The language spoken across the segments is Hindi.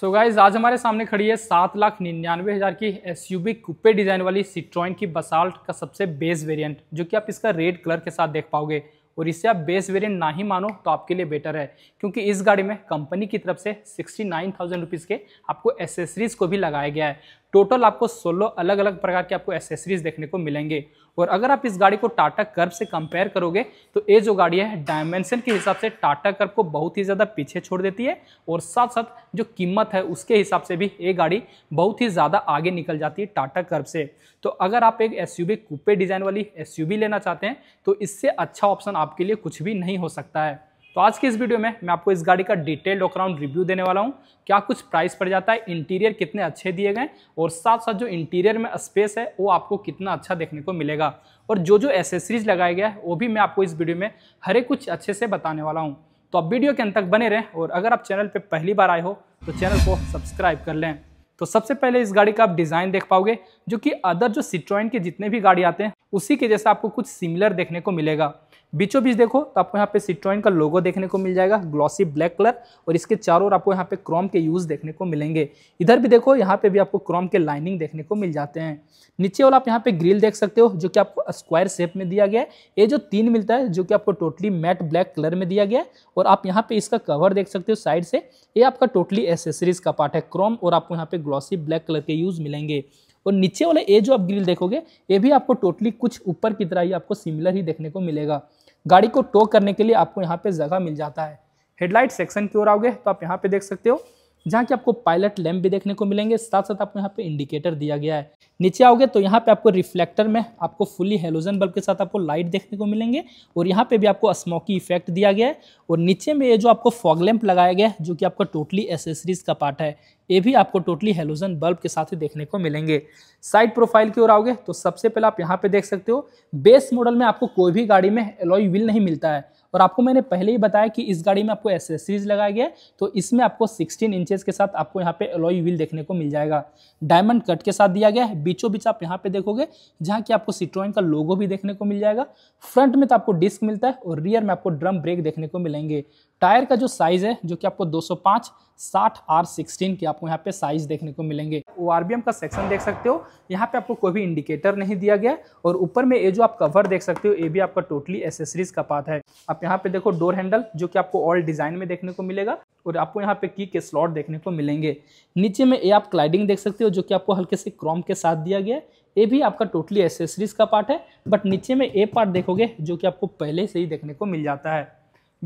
सो so गाइज आज हमारे सामने खड़ी है सात लाख निन्यानवे हज़ार की एस यू बी डिज़ाइन वाली सिट्रॉइन की बसाल्ट का सबसे बेस वेरिएंट जो कि आप इसका रेड कलर के साथ देख पाओगे और इससे आप बेस वेरिएंट ना ही मानो तो आपके लिए बेटर है क्योंकि इस गाड़ी में कंपनी की तरफ से सिक्सटी नाइन थाउजेंड रुपीज़ के आपको एसेसरीज़ को भी लगाया गया है टोटल आपको 16 अलग अलग प्रकार के आपको एसेसरीज देखने को मिलेंगे और अगर आप इस गाड़ी को टाटा कर्व से कंपेयर करोगे तो ये जो गाड़ी है डायमेंशन के हिसाब से टाटा कर्व को बहुत ही ज़्यादा पीछे छोड़ देती है और साथ साथ जो कीमत है उसके हिसाब से भी ये गाड़ी बहुत ही ज़्यादा आगे निकल जाती है टाटा कर्व से तो अगर आप एक एस कूपे डिज़ाइन वाली एस लेना चाहते हैं तो इससे अच्छा ऑप्शन आपके लिए कुछ भी नहीं हो सकता है तो आज की इस वीडियो में मैं आपको इस गाड़ी का डिटेल्ड ऑकराउंड रिव्यू देने वाला हूँ क्या कुछ प्राइस पड़ जाता है इंटीरियर कितने अच्छे दिए गए और साथ साथ जो इंटीरियर में स्पेस है वो आपको कितना अच्छा देखने को मिलेगा और जो जो एसेसरीज लगाया गया है वो भी मैं आपको इस वीडियो में हरे कुछ अच्छे से बताने वाला हूँ तो आप वीडियो के अंत तक बने रहें और अगर आप चैनल पर पहली बार आए हो तो चैनल को सब्सक्राइब कर लें तो सबसे पहले इस गाड़ी का आप डिज़ाइन देख पाओगे जो कि अदर जो सिट्रॉइन के जितने भी गाड़ी आते हैं उसी के जैसे आपको कुछ सिमिलर देखने को मिलेगा बीचों बीच देखो तो आपको यहाँ पे सिट्रॉइन का लोगो देखने को मिल जाएगा ग्लॉसी ब्लैक कलर और इसके चारों ओर आपको यहाँ पे क्रोम के यूज़ देखने को मिलेंगे इधर भी देखो यहाँ पे भी आपको क्रोम के लाइनिंग देखने को मिल जाते हैं नीचे वाला आप यहाँ पे ग्रिल देख सकते हो जो कि आपको स्क्वायर शेप में दिया गया है ये जो तीन मिलता है जो कि आपको टोटली मैट ब्लैक कलर में दिया गया है और आप यहाँ पे इसका कवर देख सकते हो साइड से ये आपका टोटली एसेसरीज का पार्ट है क्रोम और आपको यहाँ पे ग्लॉसी ब्लैक कलर के यूज़ मिलेंगे और नीचे वाले ये जो आप ग्रिल देखोगे ये भी आपको टोटली कुछ ऊपर की तरह ही आपको सिमिलर ही देखने को मिलेगा गाड़ी को टो करने के लिए आपको यहाँ पे जगह मिल जाता है हेडलाइट सेक्शन की ओर आओगे तो आप यहाँ पे देख सकते हो जहाँ की आपको पायलट लैम्प भी देखने को मिलेंगे साथ साथ आपको यहाँ पे इंडिकेटर दिया गया है नीचे आओगे तो यहाँ पे आपको रिफ्लेक्टर में आपको फुली हेलोजन बल्ब के साथ आपको लाइट देखने को मिलेंगे और यहाँ पे भी आपको स्मोकी इफेक्ट दिया गया है और नीचे में ये जो आपको फॉग लैम्प लगाया गया है जो कि आपका टोटली एसेसरीज का पार्ट है ये भी आपको टोटली हेलोजन बल्ब के साथ ही देखने को मिलेंगे साइड प्रोफाइल की ओर आओगे तो सबसे पहले आप यहाँ पे देख सकते हो बेस मॉडल में आपको कोई भी गाड़ी में एलोई व्हील नहीं मिलता है और आपको मैंने पहले ही बताया कि इस गाड़ी में आपको एसेसरीज लगाया गया है तो इसमें आपको सिक्सटीन इंचेस के साथ आपको यहाँ पे एलॉय व्हील देखने को मिल जाएगा डायमंड कट के साथ दिया गया है बीचों बीच आप यहाँ पे देखोगे जहाँ की आपको सिट्रोइन का लोगो भी देखने को मिल जाएगा फ्रंट में तो आपको डिस्क मिलता है और रियर में आपको ड्रम ब्रेक देखने को मिलेंगे टायर का जो साइज़ है जो कि आपको 205 60 आर सिक्सटीन के आपको यहाँ पे साइज़ देखने को मिलेंगे ओ का सेक्शन देख सकते हो यहाँ पे आपको कोई भी इंडिकेटर नहीं दिया गया और ऊपर में ये जो आप कवर देख सकते हो ये भी आपका टोटली एसेसरीज का पार्ट है आप यहाँ पे देखो डोर हैंडल जो कि आपको ऑल डिज़ाइन में देखने को मिलेगा और आपको यहाँ पे की के स्लॉट देखने को मिलेंगे नीचे में ये आप क्लाइडिंग देख सकते हो जो कि आपको हल्के से क्रॉम के साथ दिया गया ये भी आपका टोटली एसेसरीज का पार्ट है बट नीचे में ए पार्ट देखोगे जो कि आपको पहले से ही देखने को मिल जाता है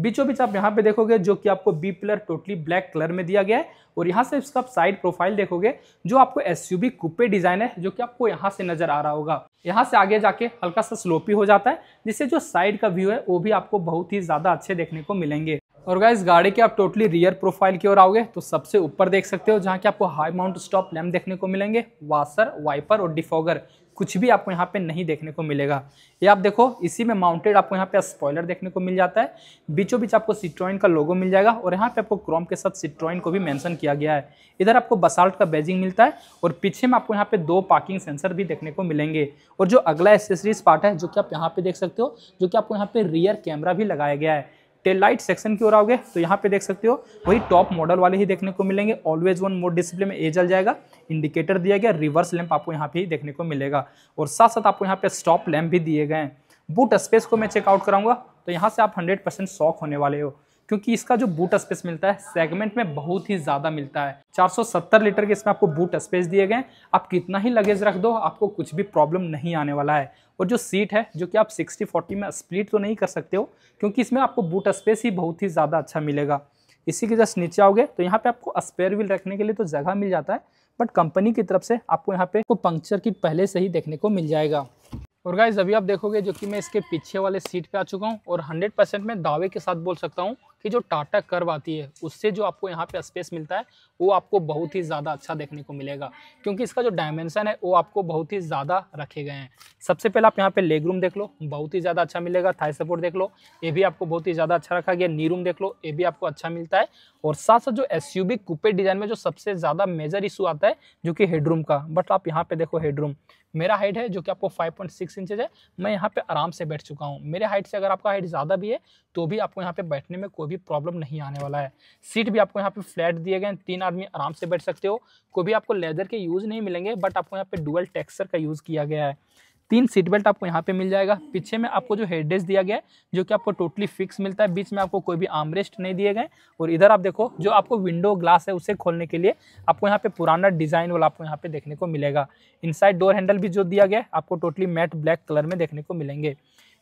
बीचों बीच आप यहाँ पे देखोगे जो कि आपको B pillar totally black colour में दिया गया है और यहाँ से इसका साइड प्रोफाइल देखोगे जो आपको एस कूपे डिजाइन है जो कि आपको यहाँ से नजर आ रहा होगा यहाँ से आगे जाके हल्का सा स्लोपी हो जाता है जिससे जो साइड का व्यू है वो भी आपको बहुत ही ज़्यादा अच्छे देखने को मिलेंगे और गाइस गाड़ी के आप टोटली रियर प्रोफाइल की ओर आओगे तो सबसे ऊपर देख सकते हो जहाँ की आपको हाई माउंट स्टॉप लैम्प देखने को मिलेंगे वाशर वाइपर और डिफॉगर कुछ भी आपको यहाँ पे नहीं देखने को मिलेगा ये आप देखो इसी में माउंटेड आपको यहाँ पे स्पॉयलर देखने को मिल जाता है बीचों बीच आपको सिट्रॉइन का लोगो मिल जाएगा और यहाँ पे आपको क्रोम के साथ सिट्रॉइन को भी मेंशन किया गया है इधर आपको बसाल्ट का बेजिंग मिलता है और पीछे में आपको यहाँ पे दो पार्किंग सेंसर भी देखने को मिलेंगे और जो अगला एसेसरीज पार्ट है जो कि आप यहाँ पे देख सकते हो जो कि आपको यहाँ पे रियर कैमरा भी लगाया गया है टेल लाइट सेक्शन की ओर आओगे तो यहाँ पे देख सकते हो वही टॉप मॉडल वाले ही देखने को मिलेंगे ऑलवेज वन मोड डिस्प्ले में ए जल जाएगा इंडिकेटर दिया गया रिवर्स लैंप आपको यहाँ पे देखने को मिलेगा और साथ साथ आपको यहाँ पे स्टॉप लैंप भी दिए गए हैं बूट स्पेस को मैं चेकआउट कराऊंगा तो यहाँ से आप हंड्रेड परसेंट शॉक होने वाले हो क्योंकि इसका जो बूट स्पेस मिलता है सेगमेंट में बहुत ही ज़्यादा मिलता है 470 लीटर के इसमें आपको बूट स्पेस दिए गए आप कितना ही लगेज रख दो आपको कुछ भी प्रॉब्लम नहीं आने वाला है और जो सीट है जो कि आप 60-40 में स्प्लिट तो नहीं कर सकते हो क्योंकि इसमें आपको बूट स्पेस ही बहुत ही ज़्यादा अच्छा मिलेगा इसी के जस्ट नीचे आओगे तो यहाँ पे आपको स्पेयर व्हील रखने के लिए तो जगह मिल जाता है बट कंपनी की तरफ से आपको यहाँ पे पंक्चर किट पहले से ही देखने को मिल जाएगा और गाइज अभी आप देखोगे जो कि मैं इसके पीछे वाले सीट पे आ चुका हूँ और 100 परसेंट मैं दावे के साथ बोल सकता हूँ कि जो टाटा कर्व आती है उससे जो आपको यहाँ पे स्पेस मिलता है वो आपको बहुत ही ज़्यादा अच्छा देखने को मिलेगा क्योंकि इसका जो डायमेंशन है वो आपको बहुत ही ज़्यादा रखे गए हैं सबसे पहले आप यहाँ पे लेग रूम देख लो बहुत ही ज़्यादा अच्छा मिलेगा थाई सपोर्ट देख लो ये भी आपको बहुत ही ज़्यादा अच्छा रखा गया नी रूम देख लो ये भी आपको अच्छा मिलता है और साथ साथ जो एस कुपे डिज़ाइन में जो सबसे ज़्यादा मेजर इशू आता है जो कि हेडरूम का बट आप यहाँ पे देखो हेडरूम मेरा हाइट है जो कि आपको 5.6 पॉइंट इंचेज है मैं यहाँ पे आराम से बैठ चुका हूँ मेरे हाइट से अगर आपका हाइट ज़्यादा भी है तो भी आपको यहाँ पे बैठने में कोई भी प्रॉब्लम नहीं आने वाला है सीट भी आपको यहाँ पे फ्लैट दिए गए तीन आदमी आराम से बैठ सकते हो कोई भी आपको लेदर के यूज़ नहीं मिलेंगे बट आपको यहाँ पे डुअल टेक्सचर का यूज़ किया गया है तीन सीट बेल्ट आपको यहाँ पे मिल जाएगा पीछे में आपको जो हेड दिया गया है जो कि आपको टोटली फिक्स मिलता है बीच में आपको कोई भी आमरेस्ट नहीं दिए गए और इधर आप देखो जो आपको विंडो ग्लास है उसे खोलने के लिए आपको यहाँ पे पुराना डिजाइन वाला आपको यहाँ पे देखने को मिलेगा इनसाइड डोर हैंडल भी जो दिया गया है आपको टोटली मैट ब्लैक कलर में देखने को मिलेंगे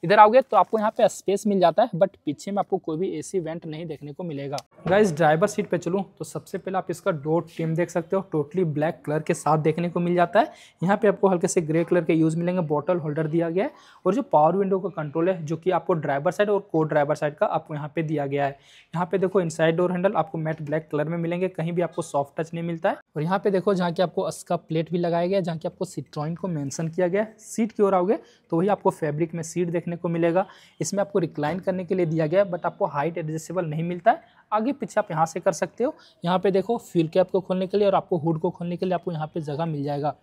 इधर आओगे तो आपको यहाँ पे स्पेस मिल जाता है बट पीछे में आपको कोई भी एसी वेंट नहीं देखने को मिलेगा गाइज ड्राइवर सीट पे चलूँ तो सबसे पहले आप इसका डोर टिम देख सकते हो टोटली ब्लैक कलर के साथ देखने को मिल जाता है यहाँ पे आपको हल्के से ग्रे कलर के यूज़ मिलेंगे बॉटल होल्डर दिया गया है और जो पावर विंडो का कंट्रोल है जो कि आपको ड्राइवर साइड और को ड्राइवर साइड का आपको यहाँ पे दिया गया है यहाँ पे देखो इनसाइड डोर हैंडल आपको मैट ब्लैक कलर में मिलेंगे कहीं भी आपको सॉफ्ट टच नहीं मिलता है और यहाँ पे देखो जहाँ की आपको अस्का प्लेट भी लगाया गया है जहाँ की आपको सिट्रॉइन को मैंसन किया गया सीट की ओर आओगे तो वही आपको फेब्रिक में सीट देखने देखने को मिलेगा इसमें आपको रिक्लाइन करने के लिए दिया गया है बट आपको हाइट एडजस्टेबल नहीं मिलता है आगे पीछे आप यहाँ से कर सकते हो यहाँ पे देखो फ्यूल कैप को खोलने के लिए और आपको हुड को खोलने के लिए आपको यहाँ पे जगह मिल जाएगा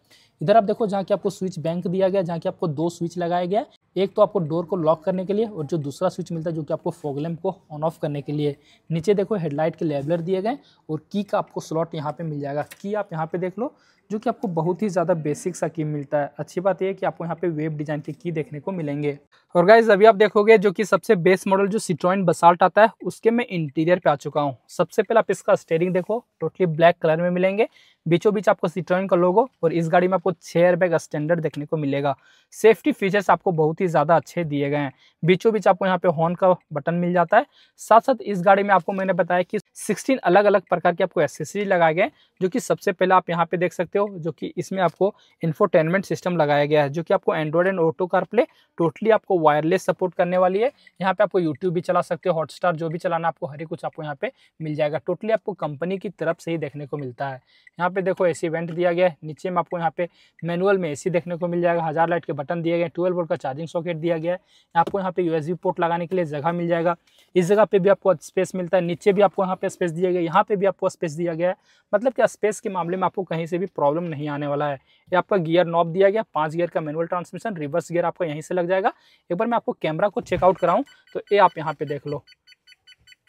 इधर आप देखो जहाँ की आपको स्विच बैंक दिया गया जहाँ की आपको दो स्विच लगाया गया एक तो आपको डोर को लॉक करने के लिए और जो दूसरा स्विच मिलता है जो कि आपको फोगलैम्प को ऑन ऑफ करने के लिए नीचे देखो हेडलाइट के लेबलर दिए गए और की का आपको स्लॉट यहाँ पे मिल जाएगा की आप यहाँ पे देख लो जो कि आपको बहुत ही ज़्यादा बेसिक सा की मिलता है अच्छी बात यह है कि आपको यहाँ पे वेब डिज़ाइन के की देखने को मिलेंगे और गाइज अभी आप देखोगे जो कि सबसे बेस मॉडल जो सिट्रॉइन बसाल्ट आता है उसके मैं इंटीरियर पे आ चुका हूँ सबसे पहले आप इसका स्टेयरिंग देखो टोटली ब्लैक कलर में मिलेंगे बीचों बीच आपको सिट्रॉन का लोगो और इस गाड़ी में आपको छः बैग स्टैंडर्ड देखने को मिलेगा सेफ्टी फीचर्स आपको बहुत ही ज़्यादा अच्छे दिए गए हैं बीचों बीच आपको यहाँ पे हॉर्न का बटन मिल जाता है साथ साथ इस गाड़ी में आपको मैंने बताया कि सिक्सटीन अलग अलग प्रकार के आपको एसेसरी लगाए गए जो कि सबसे पहले आप यहाँ पे देख सकते हो जो कि इसमें आपको इन्फोटेनमेंट सिस्टम लगाया गया है जो कि आपको Android and Auto CarPlay totally आपको वायरलेस सपोर्ट करने वाली है यहाँ पे आपको यूट्यूब भी चला सकते हो हॉटस्टार जो भी चलाना आपको हर कुछ आपको यहाँ पे मिल जाएगा टोटली आपको कंपनी की तरफ से ही देखने को मिलता है यहाँ पे पे देखो एसी वेंट दिया गया है नीचे में आपको यहाँ पे मैनुअल में एसी देखने को मिल जाएगा हज़ार लाइट के बटन दिए गए हैं ट्वेल्व वोल्ट का चार्जिंग सॉकेट दिया गया है आपको यहाँ पे यूएसबी पोर्ट लगाने के लिए जगह मिल जाएगा इस जगह पे भी आपको स्पेस मिलता है नीचे भी आपको यहाँ पे स्पेस दिया गया यहाँ पे भी आपको स्पेस दिया गया है मतलब कि स्पेस के मामले में आपको कहीं से भी प्रॉब्लम नहीं आने वाला है ये आपका गियर नॉब दिया गया पाँच गियर का मैनुअल ट्रांसमिशन रिवर्स गियर आपका यहीं से लग जाएगा एक बार मैं आपको कैमरा को चेकआउट कराऊँ तो ये आप यहाँ पे देख लो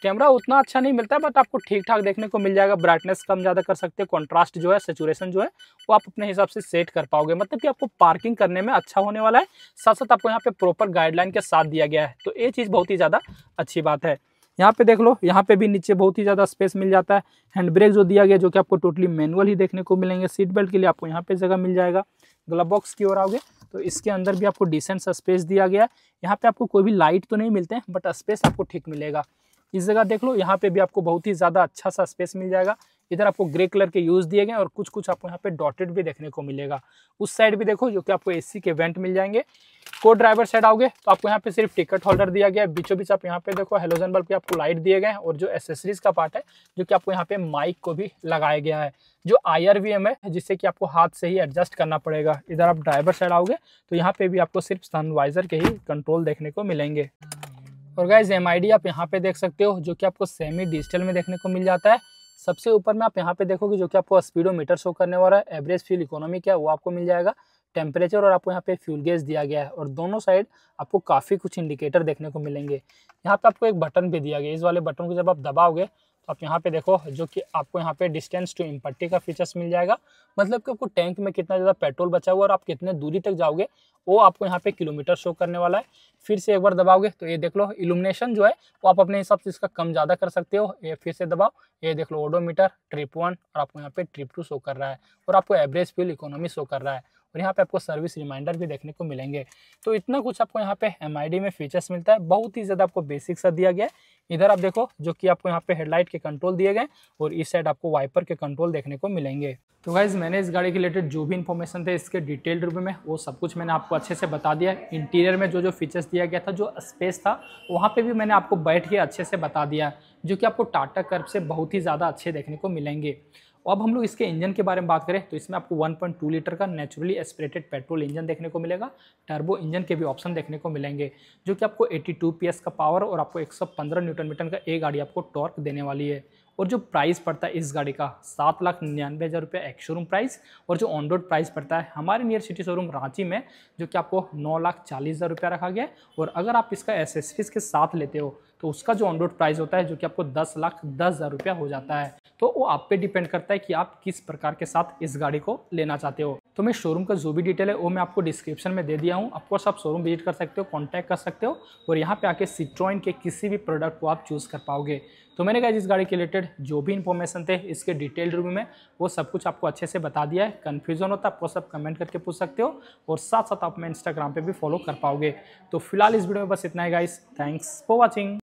कैमरा उतना अच्छा नहीं मिलता है बट आपको ठीक ठाक देखने को मिल जाएगा ब्राइटनेस कम ज़्यादा कर सकते हैं कॉन्ट्रास्ट जो है सेचुरेशन जो है वो आप अपने हिसाब से सेट कर पाओगे मतलब कि आपको पार्किंग करने में अच्छा होने वाला है साथ साथ आपको यहाँ पे प्रॉपर गाइडलाइन के साथ दिया गया है तो ये चीज़ बहुत ही ज़्यादा अच्छी बात है यहाँ पे देख लो यहाँ पे भी नीचे बहुत ही ज़्यादा स्पेस मिल जाता है हैंड ब्रेक जो दिया गया जो कि आपको टोटली मैनुअल ही देखने को मिलेंगे सीट बेल्ट के लिए आपको यहाँ पे जगह मिल जाएगा ग्लब बॉक्स की ओर आओगे तो इसके अंदर भी आपको डिसेंट सा स्पेस दिया गया है यहाँ पे आपको कोई भी लाइट तो नहीं मिलते हैं बट स्पेस आपको ठीक मिलेगा इस जगह देख लो यहाँ पे भी आपको बहुत ही ज़्यादा अच्छा सा स्पेस मिल जाएगा इधर आपको ग्रे कलर के यूज़ दिए गए और कुछ कुछ आपको यहाँ पे डॉटेड भी देखने को मिलेगा उस साइड भी देखो जो कि आपको एसी के वेंट मिल जाएंगे को ड्राइवर साइड आओगे तो आपको यहाँ पे सिर्फ टिकट होल्डर दिया गया है बीचों बीच आप यहाँ पे देखो हेलोजन बल्ब की आपको लाइट दिए गए हैं और जो एसेसरीज का पार्ट है जो कि आपको यहाँ पे माइक को भी लगाया गया है जो आई है जिससे कि आपको हाथ से ही एडजस्ट करना पड़ेगा इधर आप ड्राइवर साइड आओगे तो यहाँ पे भी आपको सिर्फ सनवाइजर के ही कंट्रोल देखने को मिलेंगे और गाइज एम आप यहाँ पे देख सकते हो जो कि आपको सेमी डिजिटल में देखने को मिल जाता है सबसे ऊपर में आप यहाँ पे देखोगे जो कि आपको स्पीडोमीटर शो करने वाला है एवरेज फ्यूल इकोनॉमी क्या वो आपको मिल जाएगा टेम्परेचर और आपको यहाँ पे फ्यूल गैस दिया गया है और दोनों साइड आपको काफ़ी कुछ इंडिकेटर देखने को मिलेंगे यहाँ पे आपको एक बटन भी दिया गया इस वाले बटन को जब आप दबाओगे तो आप यहाँ पे देखो जो कि आपको यहाँ पे डिस्टेंस टू इम्पट्टी का फीचर्स मिल जाएगा मतलब कि आपको टैंक में कितना ज़्यादा पेट्रोल बचा हुआ और आप कितने दूरी तक जाओगे वो आपको यहाँ पे किलोमीटर शो करने वाला है फिर से एक बार दबाओगे तो ये देख लो इलुमिनेशन जो है वो आप अपने हिसाब से इसका कम ज़्यादा कर सकते हो ये फिर से दबाओ ये देख लो ओडोमीटर ट्रिप वन और आपको यहाँ पे ट्रिप टू शो कर रहा है और आपको एवरेज फ्यूल इकोनॉमी शो कर रहा है और यहाँ पे आपको सर्विस रिमाइंडर भी देखने को मिलेंगे तो इतना कुछ आपको यहाँ पे एम में फीचर्स मिलता है बहुत ही ज़्यादा आपको बेसिक सा दिया गया है इधर आप देखो जो कि आपको यहाँ पे हेडलाइट के कंट्रोल दिए गए और इस साइड आपको वाइपर के कंट्रोल देखने को मिलेंगे तो गाइज मैंने इस गाड़ी के रिलेटेड जो भी इन्फॉर्मेशन थे इसके डिटेल्ड रूप में वो सब कुछ मैंने आपको अच्छे से बता दिया इंटीरियर में जो जो फीचर्स दिया गया था जो स्पेस था वहाँ पर भी मैंने आपको बैठ के अच्छे से बता दिया जो कि आपको टाटा कर्व से बहुत ही ज़्यादा अच्छे देखने को मिलेंगे तो अब हम लोग इसके इंजन के बारे में बात करें तो इसमें आपको 1.2 लीटर का नेचुरली एस्पिरेटेड पेट्रोल इंजन देखने को मिलेगा टर्बो इंजन के भी ऑप्शन देखने को मिलेंगे जो कि आपको 82 पीएस का पावर और आपको 115 न्यूटन मीटर का एक गाड़ी आपको टॉर्क देने वाली है और जो प्राइस पड़ता है इस गाड़ी का सात लाख निन्यानवे हज़ार रुपया एक शोरूम प्राइस और जो ऑन रोड प्राइस पड़ता है हमारे नियर सिटी शोरूम रांची में जो कि आपको नौ लाख चालीस हज़ार रुपया रखा गया और अगर आप इसका एसेसरीज के साथ लेते हो तो उसका जो ऑन रोड प्राइस होता है जो कि आपको दस लाख दस हज़ार रुपया हो जाता है तो वो आप पे डिपेंड करता है कि आप किस प्रकार के साथ इस गाड़ी को लेना चाहते हो तो मैं शोरूम का जो भी डिटेल है वो मैं आपको डिस्क्रिप्शन में दे दिया हूँ आपको आप शोरूम विजिट कर सकते हो कॉन्टैक्ट कर सकते हो और यहाँ पे आके सिट्रॉइन के किसी भी प्रोडक्ट को आप चूज़ कर पाओगे तो मैंने कहा इस गाड़ी के रिलेटेड जो भी इन्फॉर्मेशन थे इसके डिटेल रिव्यू में वो सब कुछ आपको अच्छे से बता दिया है कन्फ्यूजन होता है आपको सब कमेंट करके पूछ सकते हो और साथ साथ आप मैं इंस्टाग्राम पर भी फॉलो कर पाओगे तो फिलहाल इस वीडियो में बस इतना ही गाइस थैंक्स फॉर वॉचिंग